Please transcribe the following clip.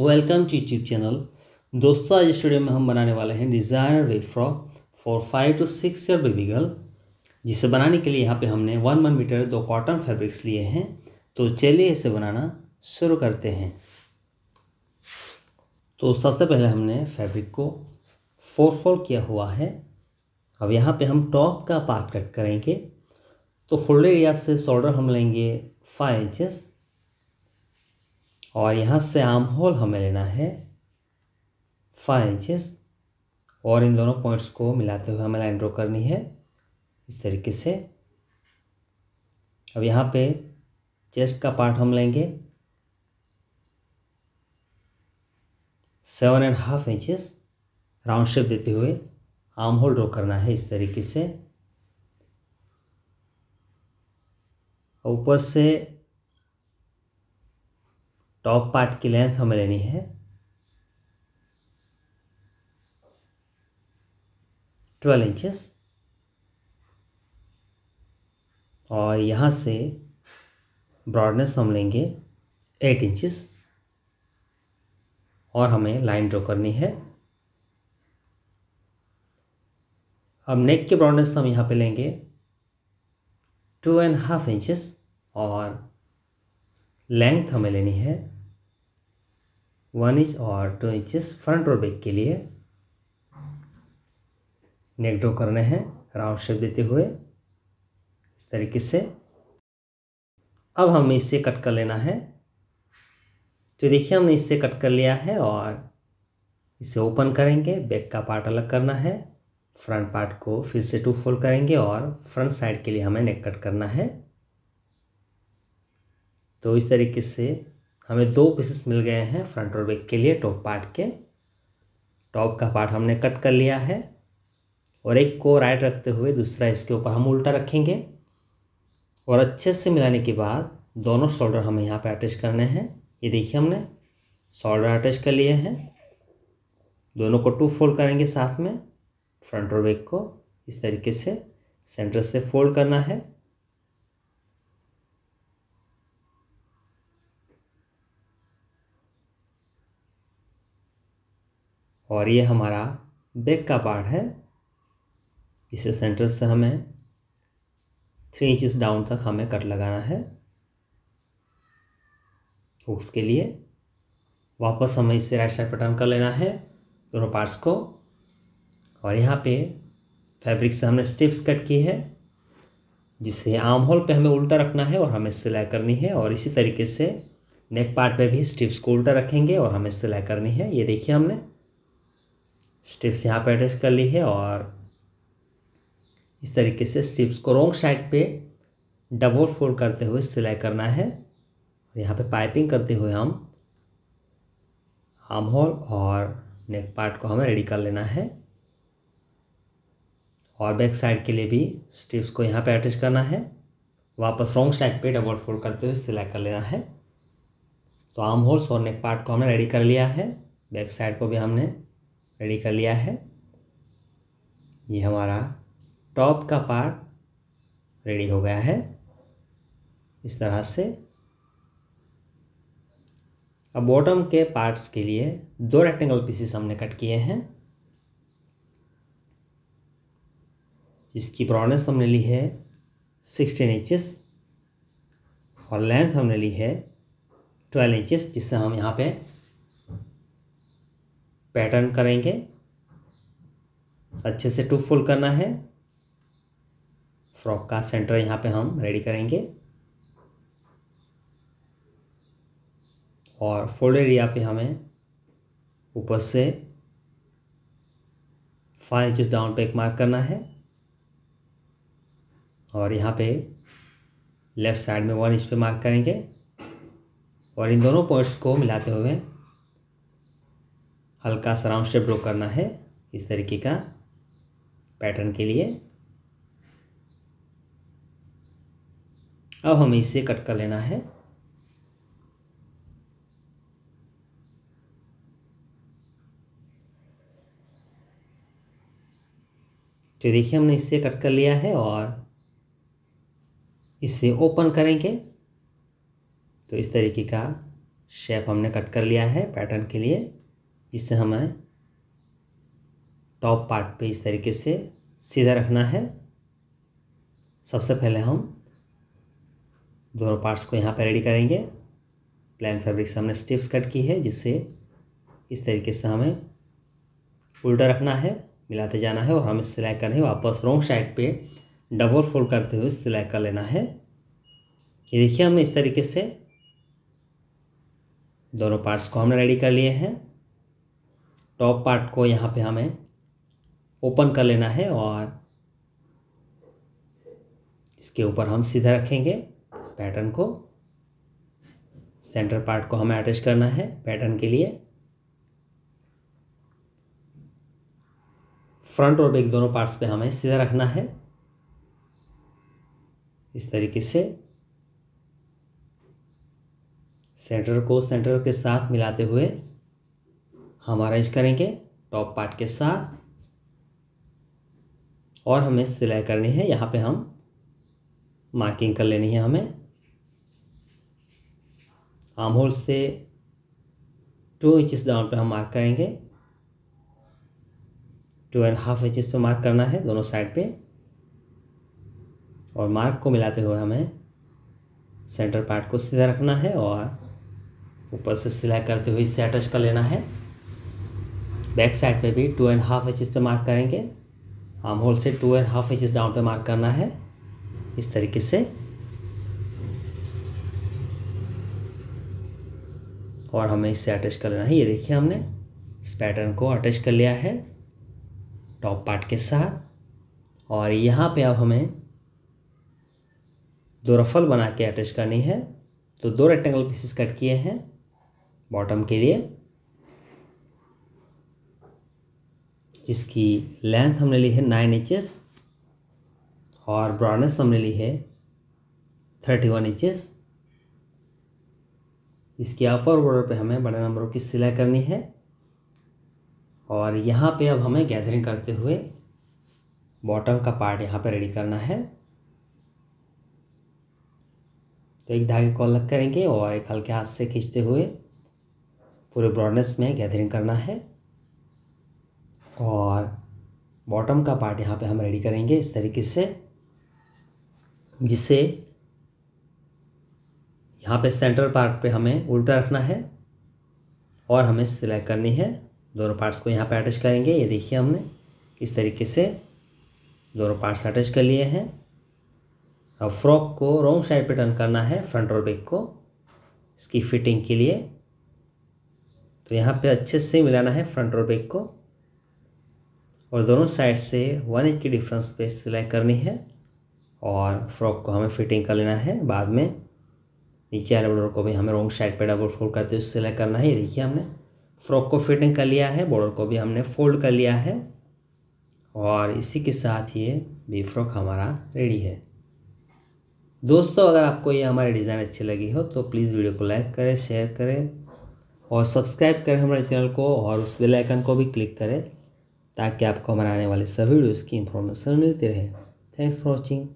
welcome to YouTube channel दोस्तों आज studio में हम बनाने वाले हैं डिज़ाइनर वे frock for five to six year baby girl जिसे बनाने के लिए यहाँ पे हमने वन वन मीटर दो कॉटन फैब्रिक्स लिए हैं तो चलिए इसे बनाना शुरू करते हैं तो सबसे पहले हमने फैब्रिक को फोर फोल्ड किया हुआ है अब यहाँ पे हम टॉप का पार्ट कट करेंगे तो फोल्डेड एरिया से शोल्डर हम लेंगे फाइव इंचेस और यहाँ से आम होल हमें लेना है फाइव इंचेस और इन दोनों पॉइंट्स को मिलाते हुए हमें लाइन ड्रॉ करनी है इस तरीके से अब यहाँ पे चेस्ट का पार्ट हम लेंगे seven and half inches round shape देते हुए आर्म होल ड्रॉ करना है इस तरीके से ऊपर से टॉप पार्ट की लेंथ हमें लेनी है ट्वेल्व इंचेस और यहाँ से ब्रॉडनेस हम लेंगे एट इंचेस और हमें लाइन ड्रॉ करनी है अब नेक की ब्रॉडनेस हम यहाँ पे लेंगे टू एंड हाफ इंचेस और लेंथ हमें लेनी है वन इंच और टू इंचेस फ्रंट और बैक के लिए नेक ड्रॉ करने हैं राउंड शेप देते हुए इस तरीके से अब हमें इससे कट कर लेना है तो देखिए हमने इससे कट कर लिया है और इसे ओपन करेंगे बैक का पार्ट अलग करना है फ्रंट पार्ट को फिर से टू फोल्ड करेंगे और फ्रंट साइड के लिए हमें नेक कट करना है तो इस तरीके से हमें दो पीसेस मिल गए हैं फ्रंट और बैक के लिए टॉप पार्ट के टॉप का पार्ट हमने कट कर लिया है और एक को राइट रखते हुए दूसरा इसके ऊपर हम उल्टा रखेंगे और अच्छे से मिलाने के बाद दोनों शोल्डर हमें यहाँ पे अटैच करने हैं ये देखिए हमने शोल्डर अटैच कर लिए हैं दोनों को टू फोल्ड करेंगे साथ में फ्रंट और बैक को इस तरीके से सेंटर से फोल्ड करना है और ये हमारा बैक का पार्ट है इसे सेंटर से हमें थ्री इंचज डाउन तक हमें कट लगाना है उसके लिए वापस हमें इसे राइट साइड पटर्न कर लेना है दोनों पार्ट्स को और यहाँ पे फैब्रिक से हमने स्टिप्स कट की है जिसे आर्म होल पे हमें उल्टा रखना है और हमें सिलाई करनी है और इसी तरीके से नेक पार्ट पे भी स्टिप्स को उल्टा रखेंगे और हमें सिलाई करनी है ये देखिए हमने स्टिप्स यहाँ पे अटैच कर ली है और इस तरीके से स्टिप्स को रोंग साइड पे डबल फोल्ड करते हुए सिलाई करना है और यहाँ पे पाइपिंग करते हुए हम आर्म होल और नेक पार्ट को हमें रेडी कर लेना है और बैक साइड के लिए भी स्टिप्स को यहाँ पे अटैच करना है वापस रॉन्ग साइड पे डबल फोल्ड करते हुए सिलाई कर लेना है तो आर्म होल्स और नेक पार्ट को हमने रेडी कर लिया है बैक साइड को भी हमने रेडी कर लिया है ये हमारा टॉप का पार्ट रेडी हो गया है इस तरह से अब बॉटम के पार्ट्स के लिए दो रेक्टेंगल पीसीस हमने कट किए हैं जिसकी ब्रॉडनेस हमने ली है सिक्सटीन इंचेस और लेंथ हमने ली है ट्वेल्व इंचेस जिससे हम यहाँ पे पैटर्न करेंगे अच्छे से टू फुल करना है फ्रॉक का सेंटर यहाँ पे हम रेडी करेंगे और फोल्ड एरिया पे हमें ऊपर से फाइव इंचज डाउन पे एक मार्क करना है और यहाँ पे लेफ़्ट साइड में वन इंच पे मार्क करेंगे और इन दोनों पॉइंट्स को मिलाते हुए हल्का सा राउंड स्टेप ड्रॉ करना है इस तरीके का पैटर्न के लिए अब हमें इसे कट कर लेना है तो देखिए हमने इससे कट कर लिया है और इसे ओपन करेंगे तो इस तरीके का शेप हमने कट कर लिया है पैटर्न के लिए इसे हमें टॉप पार्ट पे इस तरीके से सीधा रखना है सबसे पहले हम दोनों पार्ट्स को यहाँ पर रेडी करेंगे प्लान फैब्रिक से हमने स्टिप्स कट की है जिससे इस तरीके से हमें उल्टा रखना है मिलाते जाना है और हमें सिलाई करनी है वापस रॉन्ग साइड पे डबल फोल्ड करते हुए सिलाई कर लेना है ये देखिए हमने इस तरीके से दोनों पार्ट्स को हमने रेडी कर लिए हैं टॉप पार्ट को यहाँ पे हमें ओपन कर लेना है और इसके ऊपर हम सीधा रखेंगे इस पैटर्न को सेंटर पार्ट को हमें अटैच करना है पैटर्न के लिए फ्रंट और बैक दोनों पार्ट्स पे हमें सीधा रखना है इस तरीके से सेंटर को सेंटर के साथ मिलाते हुए हम अरेंज करेंगे टॉप पार्ट के साथ और हमें सिलाई करनी है यहाँ पे हम मार्किंग कर लेनी है हमें आर्म होल से टू इंचज़ डाउन पे हम मार्क करेंगे टू एंड हाफ इंचज़ पे मार्क करना है दोनों साइड पे और मार्क को मिलाते हुए हमें सेंटर पार्ट को सीधा रखना है और ऊपर से सिलाई करते हुए इसे अटैच कर लेना है बैक साइड पे भी टू एंड हाफ इंचज़ पे मार्क करेंगे आर्म होल से two and half inches down पे मार्क करना है इस तरीके से और हमें इससे अटैच कर लेना है ये देखिए हमने इस पैटर्न को अटैच कर लिया है टॉप पार्ट के साथ और यहाँ पे अब हमें दो रफल बना के अटैच करनी है तो दो रेक्टेंगल पीसेस कट किए हैं बॉटम के लिए जिसकी लेंथ हमने ली है नाइन इंचेस और ब्रॉडनेस हमने ली है थर्टी वन इंचेस इसके अपर बॉर्डर पे हमें बड़े नंबरों की सिलाई करनी है और यहाँ पे अब हमें गैदरिंग करते हुए बॉटम का पार्ट यहाँ पे रेडी करना है तो एक धागे को अलग करेंगे और एक हल्के हाथ से खींचते हुए पूरे ब्रॉडनेस में गैदरिंग करना है और बॉटम का पार्ट यहाँ पे हम रेडी करेंगे इस तरीके से जिससे यहाँ पे सेंटर पार्ट पे हमें उल्टा रखना है और हमें सिलेक्ट करनी है दोनों पार्ट्स को यहाँ पे अटैच करेंगे ये देखिए हमने इस तरीके से दोनों पार्ट्स अटैच कर लिए हैं अब फ्रॉक को रॉन्ग साइड पे टर्न करना है फ्रंट और बैक को इसकी फिटिंग के लिए तो यहाँ पे अच्छे से मिलाना है फ्रंट और बैक को और दोनों साइड से वन इंच की डिफरेंस पे सिलाई करनी है और फ्रॉक को हमें फिटिंग कर लेना है बाद में नीचे वाले बॉर्डर को भी हमें रॉन्ग साइड पे डबल फोल्ड करते हुए सिलाई करना है ये देखिए हमने फ्रॉक को फिटिंग कर लिया है बॉर्डर को भी हमने फोल्ड कर लिया है और इसी के साथ ये बी फ्रॉक हमारा रेडी है दोस्तों अगर आपको ये हमारी डिज़ाइन अच्छी लगी हो तो प्लीज़ वीडियो को लाइक करें शेयर करें और सब्सक्राइब करें हमारे चैनल को और उस बेल आइकन को भी क्लिक करें ताकि आपको हमारे आने वाले सभी वीडियोज़ की इन्फॉर्मेशन मिलती रहे थैंक्स फॉर वॉचिंग